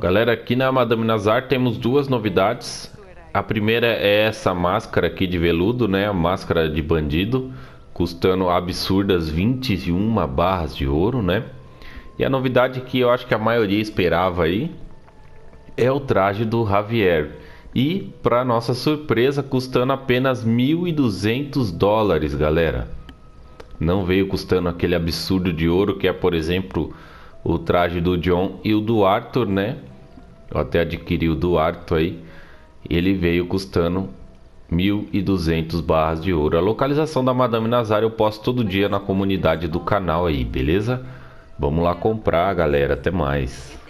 Galera, aqui na Madame Nazar temos duas novidades. A primeira é essa máscara aqui de veludo, né? A máscara de bandido, custando absurdas 21 barras de ouro, né? E a novidade que eu acho que a maioria esperava aí é o traje do Javier. E, para nossa surpresa, custando apenas 1.200 dólares, galera. Não veio custando aquele absurdo de ouro que é, por exemplo, o traje do John e o do Arthur, né? Eu até adquiri o do Arto aí. Ele veio custando 1.200 barras de ouro. A localização da Madame Nazar eu posto todo dia na comunidade do canal aí, beleza? Vamos lá comprar, galera. Até mais.